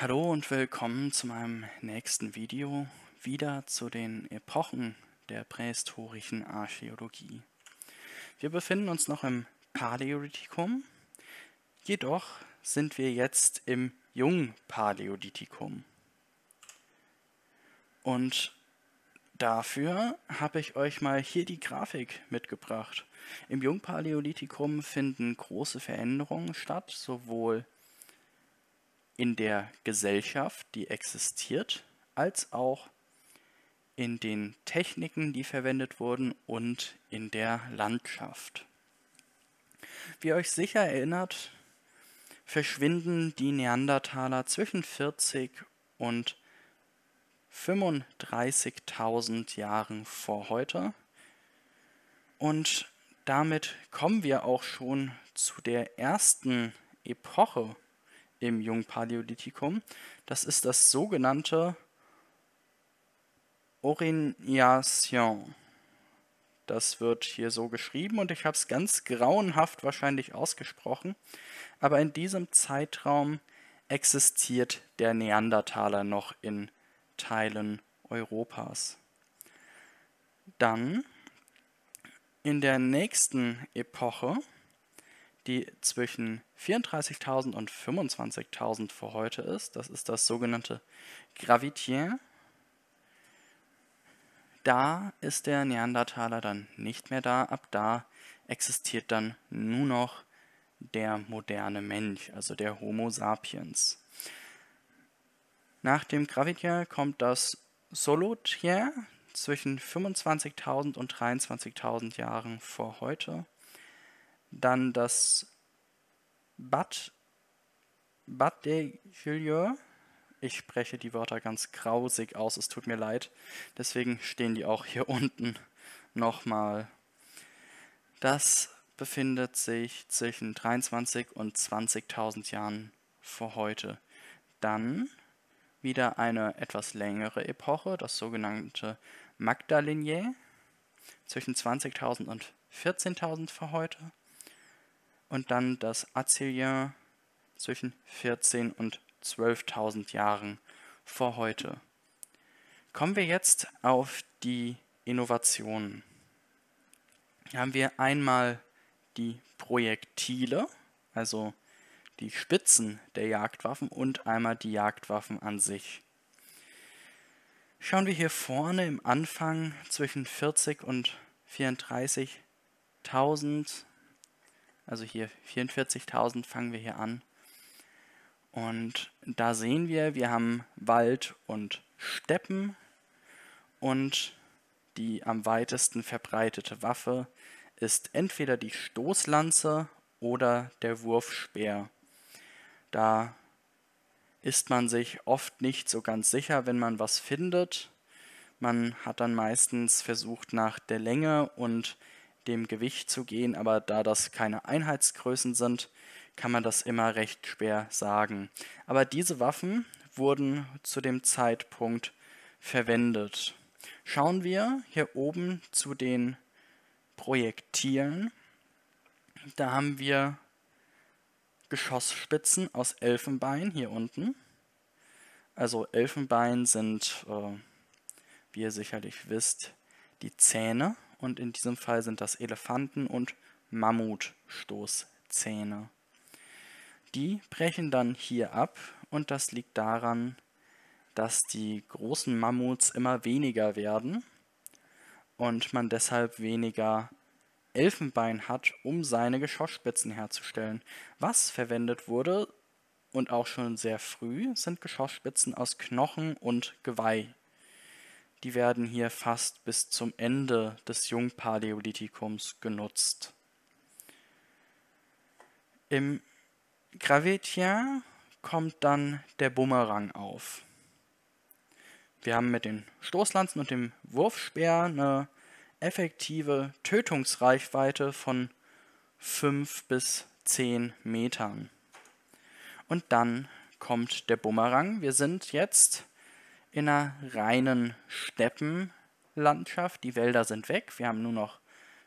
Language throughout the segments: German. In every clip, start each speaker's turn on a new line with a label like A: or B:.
A: Hallo und willkommen zu meinem nächsten Video, wieder zu den Epochen der prähistorischen Archäologie. Wir befinden uns noch im Paläolithikum, jedoch sind wir jetzt im Jungpaläolithikum. Und dafür habe ich euch mal hier die Grafik mitgebracht. Im Jungpaläolithikum finden große Veränderungen statt, sowohl in der Gesellschaft, die existiert, als auch in den Techniken, die verwendet wurden und in der Landschaft. Wie ihr euch sicher erinnert, verschwinden die Neandertaler zwischen 40 und 35.000 Jahren vor heute. Und damit kommen wir auch schon zu der ersten Epoche im Jungpaläolithikum. Das ist das sogenannte Orignation. Das wird hier so geschrieben und ich habe es ganz grauenhaft wahrscheinlich ausgesprochen. Aber in diesem Zeitraum existiert der Neandertaler noch in Teilen Europas. Dann in der nächsten Epoche die zwischen 34.000 und 25.000 für heute ist. Das ist das sogenannte Gravitien. Da ist der Neandertaler dann nicht mehr da. Ab da existiert dann nur noch der moderne Mensch, also der Homo sapiens. Nach dem Gravitien kommt das Solotier zwischen 25.000 und 23.000 Jahren vor heute. Dann das Bad, Bad de Julieu. Ich spreche die Wörter ganz grausig aus, es tut mir leid. Deswegen stehen die auch hier unten nochmal. Das befindet sich zwischen 23 und 20.000 Jahren vor heute. Dann wieder eine etwas längere Epoche, das sogenannte Magdalénien, zwischen 20.000 und 14.000 vor heute und dann das Azilien zwischen 14 und 12.000 Jahren vor heute. Kommen wir jetzt auf die Innovationen. Hier haben wir einmal die Projektile, also die Spitzen der Jagdwaffen und einmal die Jagdwaffen an sich. Schauen wir hier vorne im Anfang zwischen 40 und 34.000 also hier 44.000 fangen wir hier an. Und da sehen wir, wir haben Wald und Steppen und die am weitesten verbreitete Waffe ist entweder die Stoßlanze oder der Wurfspeer. Da ist man sich oft nicht so ganz sicher, wenn man was findet. Man hat dann meistens versucht nach der Länge und dem Gewicht zu gehen, aber da das keine Einheitsgrößen sind, kann man das immer recht schwer sagen. Aber diese Waffen wurden zu dem Zeitpunkt verwendet. Schauen wir hier oben zu den Projektilen. Da haben wir Geschossspitzen aus Elfenbein hier unten. Also Elfenbein sind, äh, wie ihr sicherlich wisst, die Zähne und in diesem Fall sind das Elefanten- und Mammutstoßzähne. Die brechen dann hier ab und das liegt daran, dass die großen Mammuts immer weniger werden und man deshalb weniger Elfenbein hat, um seine Geschossspitzen herzustellen. Was verwendet wurde und auch schon sehr früh sind Geschossspitzen aus Knochen und Geweih die werden hier fast bis zum Ende des Jungpaläolithikums genutzt. Im Gravetien kommt dann der Bumerang auf. Wir haben mit den Stoßlanzen und dem Wurfspeer eine effektive Tötungsreichweite von 5 bis 10 Metern. Und dann kommt der Bumerang. Wir sind jetzt in einer reinen Steppenlandschaft. Die Wälder sind weg, wir haben nur noch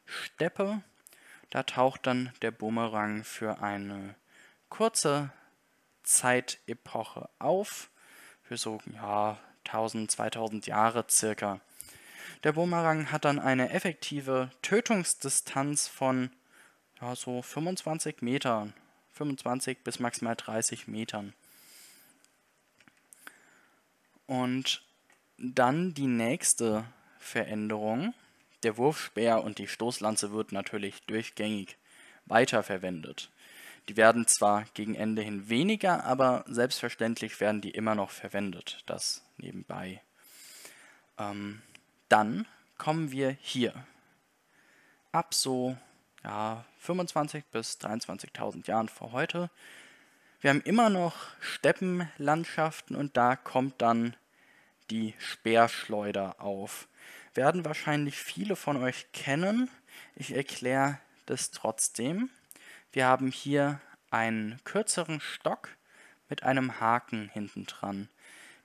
A: Steppe. Da taucht dann der Bumerang für eine kurze Zeitepoche auf, für so ja, 1000, 2000 Jahre circa. Der Bumerang hat dann eine effektive Tötungsdistanz von ja, so 25 Metern, 25 bis maximal 30 Metern. Und dann die nächste Veränderung. Der Wurfspeer und die Stoßlanze wird natürlich durchgängig weiterverwendet. Die werden zwar gegen Ende hin weniger, aber selbstverständlich werden die immer noch verwendet. Das nebenbei. Ähm, dann kommen wir hier. Ab so ja, 25 bis 23.000 Jahren vor heute. Wir haben immer noch Steppenlandschaften und da kommt dann die Speerschleuder auf. Werden wahrscheinlich viele von euch kennen. Ich erkläre das trotzdem. Wir haben hier einen kürzeren Stock mit einem Haken hinten dran.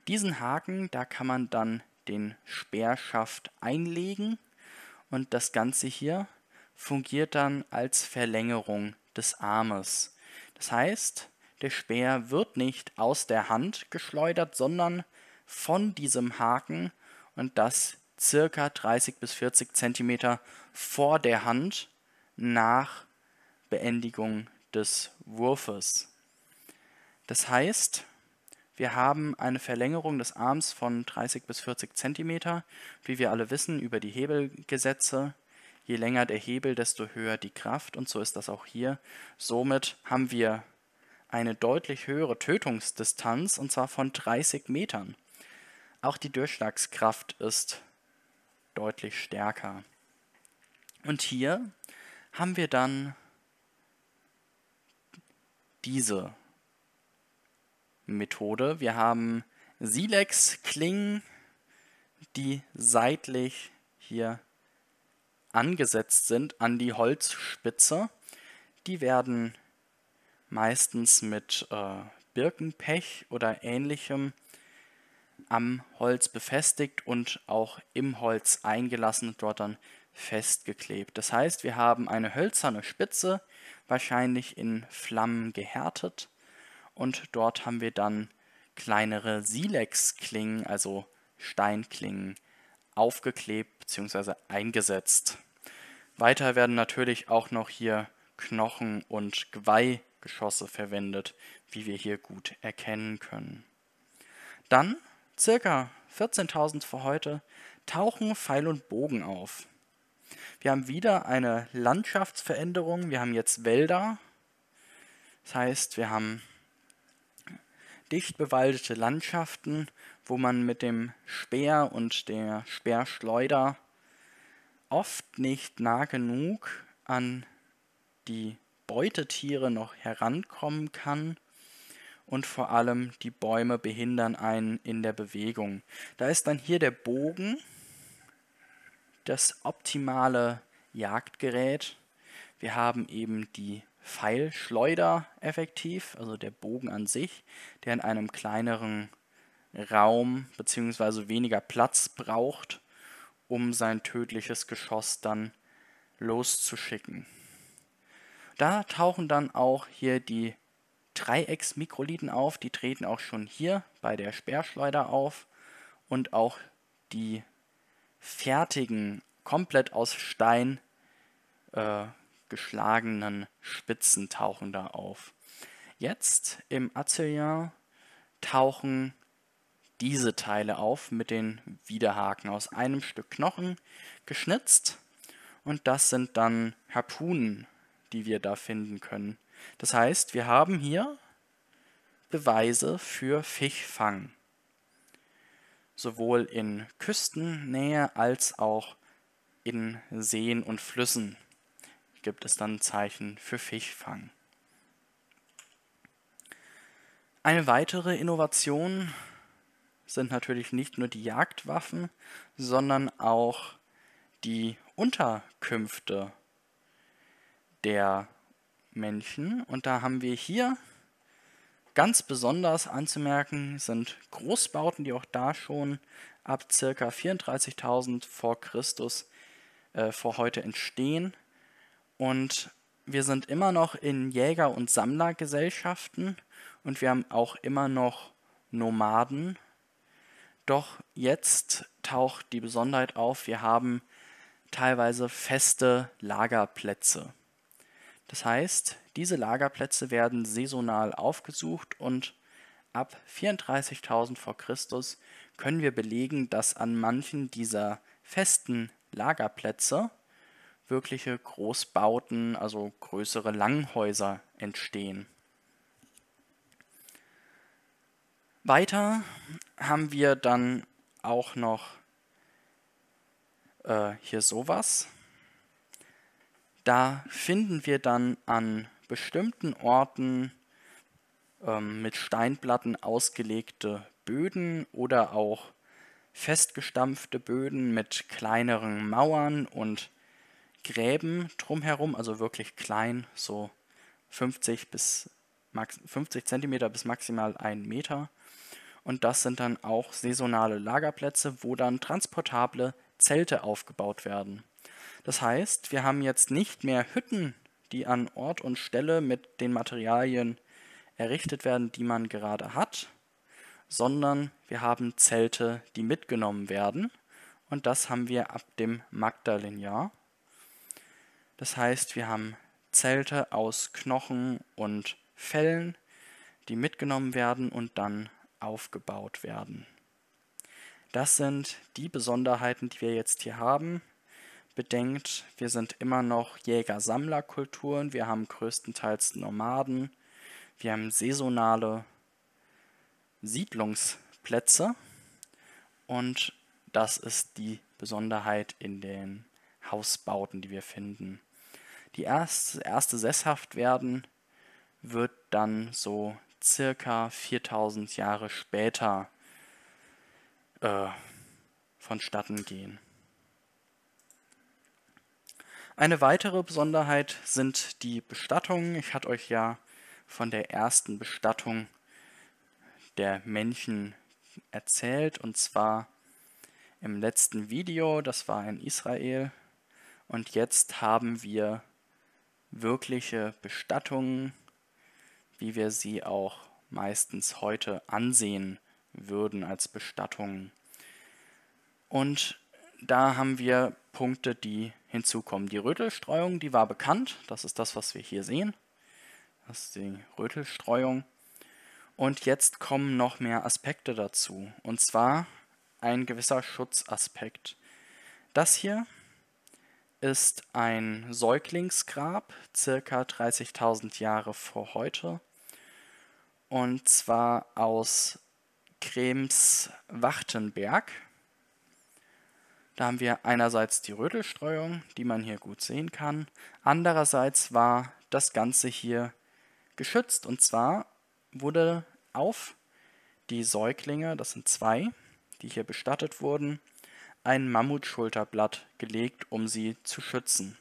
A: Diesen Haken, da kann man dann den Speerschaft einlegen und das Ganze hier fungiert dann als Verlängerung des Armes. Das heißt, der Speer wird nicht aus der Hand geschleudert, sondern von diesem Haken und das circa 30 bis 40 cm vor der Hand nach Beendigung des Wurfes. Das heißt, wir haben eine Verlängerung des Arms von 30 bis 40 cm, Wie wir alle wissen, über die Hebelgesetze. Je länger der Hebel, desto höher die Kraft. Und so ist das auch hier. Somit haben wir eine deutlich höhere Tötungsdistanz, und zwar von 30 Metern. Auch die Durchschlagskraft ist deutlich stärker. Und hier haben wir dann diese Methode. Wir haben Silex-Klingen, die seitlich hier angesetzt sind an die Holzspitze. Die werden meistens mit äh, Birkenpech oder ähnlichem am Holz befestigt und auch im Holz eingelassen und dort dann festgeklebt. Das heißt, wir haben eine hölzerne Spitze, wahrscheinlich in Flammen gehärtet und dort haben wir dann kleinere Silex-Klingen, also Steinklingen, aufgeklebt bzw. eingesetzt. Weiter werden natürlich auch noch hier Knochen und Geweihgeschosse verwendet, wie wir hier gut erkennen können. Dann circa 14.000 vor heute, tauchen Pfeil und Bogen auf. Wir haben wieder eine Landschaftsveränderung, wir haben jetzt Wälder, das heißt, wir haben dicht bewaldete Landschaften, wo man mit dem Speer und der Speerschleuder oft nicht nah genug an die Beutetiere noch herankommen kann und vor allem die Bäume behindern einen in der Bewegung. Da ist dann hier der Bogen, das optimale Jagdgerät. Wir haben eben die Pfeilschleuder effektiv, also der Bogen an sich, der in einem kleineren Raum bzw. weniger Platz braucht, um sein tödliches Geschoss dann loszuschicken. Da tauchen dann auch hier die Dreiecksmikrolithen auf. Die treten auch schon hier bei der Speerschleuder auf und auch die fertigen, komplett aus Stein äh, geschlagenen Spitzen tauchen da auf. Jetzt im Azellian tauchen diese Teile auf mit den Widerhaken aus einem Stück Knochen geschnitzt und das sind dann Harpunen, die wir da finden können. Das heißt, wir haben hier Beweise für Fischfang. Sowohl in Küstennähe als auch in Seen und Flüssen gibt es dann Zeichen für Fischfang. Eine weitere Innovation sind natürlich nicht nur die Jagdwaffen, sondern auch die Unterkünfte der Menschen. Und da haben wir hier ganz besonders anzumerken, sind Großbauten, die auch da schon ab ca. 34.000 vor Christus äh, vor heute entstehen. Und wir sind immer noch in Jäger- und Sammlergesellschaften und wir haben auch immer noch Nomaden. Doch jetzt taucht die Besonderheit auf, wir haben teilweise feste Lagerplätze. Das heißt, diese Lagerplätze werden saisonal aufgesucht und ab 34.000 v. Chr. können wir belegen, dass an manchen dieser festen Lagerplätze wirkliche Großbauten, also größere Langhäuser entstehen. Weiter haben wir dann auch noch äh, hier sowas da finden wir dann an bestimmten Orten ähm, mit Steinplatten ausgelegte Böden oder auch festgestampfte Böden mit kleineren Mauern und Gräben drumherum, also wirklich klein, so 50 bis 50 Zentimeter bis maximal 1 Meter. Und das sind dann auch saisonale Lagerplätze, wo dann transportable Zelte aufgebaut werden. Das heißt, wir haben jetzt nicht mehr Hütten, die an Ort und Stelle mit den Materialien errichtet werden, die man gerade hat, sondern wir haben Zelte, die mitgenommen werden. Und das haben wir ab dem Magdalenjahr. Das heißt, wir haben Zelte aus Knochen und Fellen, die mitgenommen werden und dann aufgebaut werden. Das sind die Besonderheiten, die wir jetzt hier haben bedenkt, wir sind immer noch Jäger-Sammler-Kulturen, wir haben größtenteils Nomaden, wir haben saisonale Siedlungsplätze und das ist die Besonderheit in den Hausbauten, die wir finden. Die erste, erste Sesshaftwerden wird dann so circa 4000 Jahre später äh, vonstatten gehen. Eine weitere Besonderheit sind die Bestattungen. Ich hatte euch ja von der ersten Bestattung der Männchen erzählt und zwar im letzten Video, das war in Israel und jetzt haben wir wirkliche Bestattungen, wie wir sie auch meistens heute ansehen würden als Bestattungen. Und da haben wir Punkte, die hinzukommen. Die Rötelstreuung, die war bekannt. Das ist das, was wir hier sehen. Das ist die Rötelstreuung. Und jetzt kommen noch mehr Aspekte dazu. Und zwar ein gewisser Schutzaspekt. Das hier ist ein Säuglingsgrab, circa 30.000 Jahre vor heute. Und zwar aus Krems Wachtenberg. Da haben wir einerseits die Rötelstreuung, die man hier gut sehen kann. Andererseits war das Ganze hier geschützt und zwar wurde auf die Säuglinge, das sind zwei, die hier bestattet wurden, ein Mammutschulterblatt gelegt, um sie zu schützen.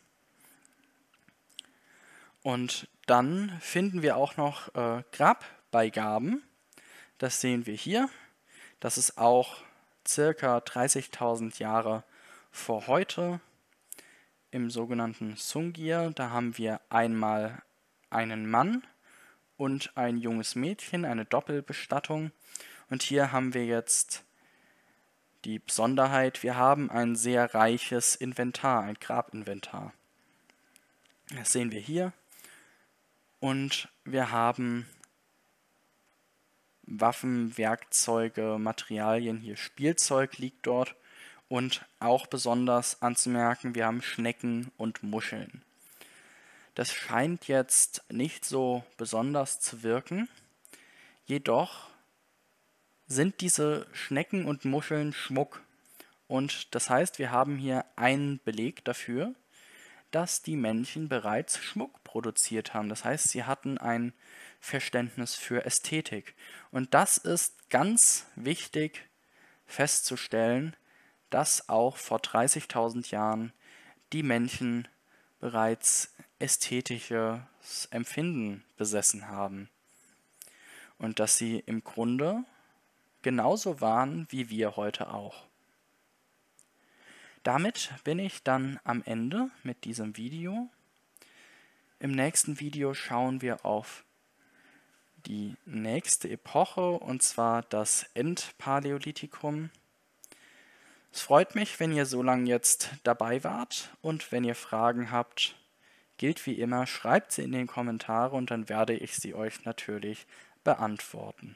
A: Und dann finden wir auch noch äh, Grabbeigaben. Das sehen wir hier. Das ist auch circa 30.000 Jahre vor heute im sogenannten Sungir. Da haben wir einmal einen Mann und ein junges Mädchen, eine Doppelbestattung. Und hier haben wir jetzt die Besonderheit, wir haben ein sehr reiches Inventar, ein Grabinventar. Das sehen wir hier. Und wir haben Waffen, Werkzeuge, Materialien, hier Spielzeug liegt dort. Und auch besonders anzumerken, wir haben Schnecken und Muscheln. Das scheint jetzt nicht so besonders zu wirken. Jedoch sind diese Schnecken und Muscheln Schmuck. Und das heißt, wir haben hier einen Beleg dafür, dass die Männchen bereits Schmuck produziert haben. Das heißt, sie hatten ein Verständnis für Ästhetik. Und das ist ganz wichtig festzustellen, dass auch vor 30.000 Jahren die Menschen bereits ästhetisches Empfinden besessen haben. Und dass sie im Grunde genauso waren wie wir heute auch. Damit bin ich dann am Ende mit diesem Video. Im nächsten Video schauen wir auf die nächste Epoche, und zwar das Endpaläolithikum. Es freut mich, wenn ihr so lange jetzt dabei wart und wenn ihr Fragen habt, gilt wie immer, schreibt sie in den Kommentare und dann werde ich sie euch natürlich beantworten.